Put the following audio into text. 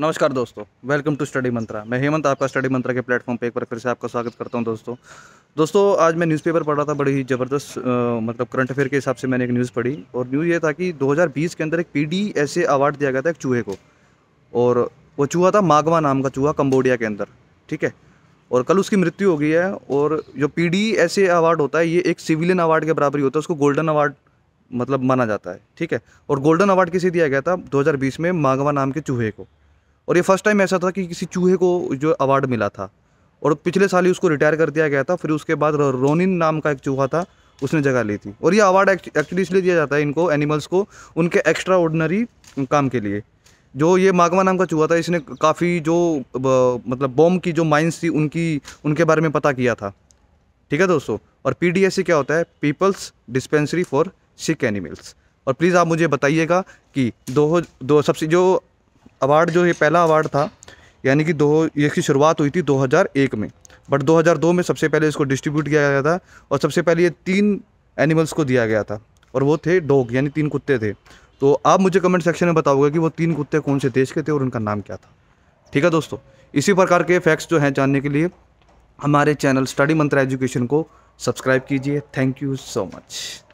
नमस्कार दोस्तों welcome to study मंत्रा मैं हेमंत आपका स्टडी मंत्रा के प्लेटफॉर्म पे एक बार फिर से आपका स्वागत करता हूं दोस्तों दोस्तों आज मैं न्यूज़पेपर पढ़ रहा था बड़ी ही ज़बरदस्त मतलब करंट अफेयर के हिसाब से मैंने एक न्यूज़ पढ़ी और न्यूज़ ये था कि दो के अंदर एक पी ऐसे अवार्ड दिया गया था एक चूहे को और वो चूहा था मागवा नाम का चूहा कम्बोडिया के अंदर ठीक है और कल उसकी मृत्यु हो गई है और जो पी डी ऐसे अवार्ड होता है ये एक सिविलियन अवार्ड के बराबर ही होता है उसको गोल्डन अवार्ड मतलब माना जाता है ठीक है और गोल्डन अवार्ड किसे दिया गया था 2020 में मागवा नाम के चूहे को और ये फर्स्ट टाइम ऐसा था कि किसी चूहे को जो अवार्ड मिला था और पिछले साल ही उसको रिटायर कर दिया गया था फिर उसके बाद रोनिन नाम का एक चूहा था उसने जगह ली थी और ये अवार्ड एक्चुअली इसलिए दिया जाता है इनको एनिमल्स को उनके एक्स्ट्रा ऑर्डनरी काम के लिए जो ये मागवा नाम का चूहा था इसने काफ़ी जो मतलब बॉम्ब की जो माइंस थी उनकी उनके बारे में पता किया था ठीक है दोस्तों और पी क्या होता है people's dispensary for sick animals और प्लीज़ आप मुझे बताइएगा कि दो दो सबसे जो अवार्ड जो ये पहला अवार्ड था यानी कि दो इसकी शुरुआत हुई थी 2001 में बट 2002 में सबसे पहले इसको डिस्ट्रीब्यूट किया गया था और सबसे पहले ये तीन एनिमल्स को दिया गया था और वो थे डॉग यानी तीन कुत्ते थे तो आप मुझे कमेंट सेक्शन में बताओगे कि वो तीन कुत्ते कौन से देश के थे और उनका नाम क्या था ठीक है दोस्तों इसी प्रकार के फैक्ट्स जो हैं जानने के लिए हमारे चैनल स्टडी मंत्र एजुकेशन को सब्सक्राइब कीजिए थैंक यू सो मच